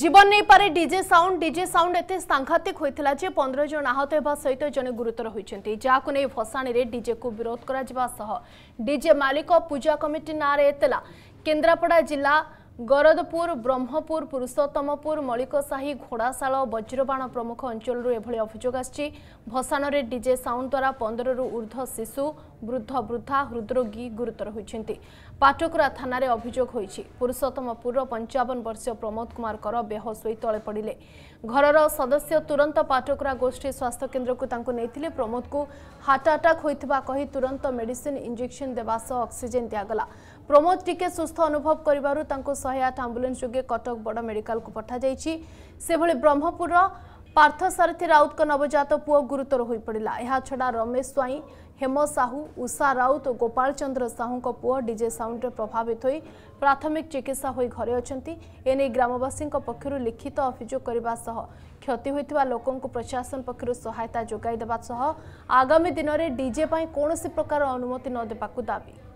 ଜୀବନ ନେଇପାରେ DJ sound DJ sound ଏତେ ସାଂଘାତିକ ହୋଇଥିଲା ଯେ ପନ୍ଦର ଜଣ ଆହତ ହେବା ସହିତ ଜଣେ ଗୁରୁତର ହୋଇଛନ୍ତି ଯାହାକୁ ନେଇ ଭସାଣିରେ ଡିଜେକୁ ବିରୋଧ କରାଯିବା ସହ ଡିଜେ ମାଲିକ ପୂଜା କମିଟି ନାଁରେ ଏତଲା କେନ୍ଦ୍ରାପଡ଼ା ଜିଲ୍ଲା ଗରଦପୁର ବ୍ରହ୍ମପୁର ପୁରୁଷୋତ୍ତମପୁର ମଳିକ ସାହି ଘୋଡ଼ାଶାଳ ବଜ୍ରବାଣ ପ୍ରମୁଖ ଅଞ୍ଚଳରୁ ଏଭଳି ଅଭିଯୋଗ ଆସିଛି ଭସାଣରେ ଡିଜେ ସାଉଣ୍ଡ ଦ୍ୱାରା ପନ୍ଦରରୁ ଉର୍ଦ୍ଧ୍ୱ ଶିଶୁ ବୃଦ୍ଧ ବୃଦ୍ଧା ହୃଦରୋଗୀ ଗୁରୁତର ହୋଇଛନ୍ତି ପାଟକୁରା ଥାନାରେ ଅଭିଯୋଗ ହୋଇଛି ପୁରୁଷୋତ୍ତମପୁରର ପଞ୍ଚାବନ ବର୍ଷୀୟ ପ୍ରମୋଦ କୁମାରଙ୍କର ବେହ ଶୋଇ ତଳେ ପଡ଼ିଲେ ଘରର ସଦସ୍ୟ ତୁରନ୍ତ ପାଟକୁରା ଗୋଷ୍ଠୀ ସ୍ୱାସ୍ଥ୍ୟ କେନ୍ଦ୍ରକୁ ତାଙ୍କୁ ନେଇଥିଲେ ପ୍ରମୋଦକୁ ହାର୍ଟ ଆଟାକ୍ ହୋଇଥିବା କହି ତୁରନ୍ତ ମେଡିସିନ ଇଞ୍ଜେକ୍ସନ ଦେବା ସହ ଅକ୍ସିଜେନ୍ ଦିଆଗଲା ପ୍ରମୋଦ ଟିକେ ସୁସ୍ଥ ଅନୁଭବ କରିବାରୁ ତାଙ୍କୁ ଶହେ ଆଠ ଆମ୍ବୁଲାନ୍ସ ଯୋଗେ କଟକ ବଡ଼ ମେଡିକାଲକୁ ପଠାଯାଇଛି ସେଭଳି ବ୍ରହ୍ମପୁରର ପାର୍ଥସାରଥୀ ରାଉତଙ୍କ ନବଜାତ ପୁଅ ଗୁରୁତର ହୋଇପଡ଼ିଲା ଏହାଛଡ଼ା ରମେଶ ସ୍ୱାଇଁ ହେମ ସାହୁ ଉଷା ରାଉତ ଓ ଗୋପାଳ ଚନ୍ଦ୍ର ସାହୁଙ୍କ ପୁଅ ଡିଜେ ସାଉଣ୍ଡରେ ପ୍ରଭାବିତ ହୋଇ ପ୍ରାଥମିକ ଚିକିତ୍ସା ହୋଇ ଘରେ ଅଛନ୍ତି ଏନେଇ ଗ୍ରାମବାସୀଙ୍କ ପକ୍ଷରୁ ଲିଖିତ ଅଭିଯୋଗ କରିବା ସହ କ୍ଷତି ହୋଇଥିବା ଲୋକଙ୍କୁ ପ୍ରଶାସନ ପକ୍ଷରୁ ସହାୟତା ଯୋଗାଇ ଦେବା ସହ ଆଗାମୀ ଦିନରେ ଡିଜେ ପାଇଁ କୌଣସି ପ୍ରକାର ଅନୁମତି ନ ଦେବାକୁ ଦାବି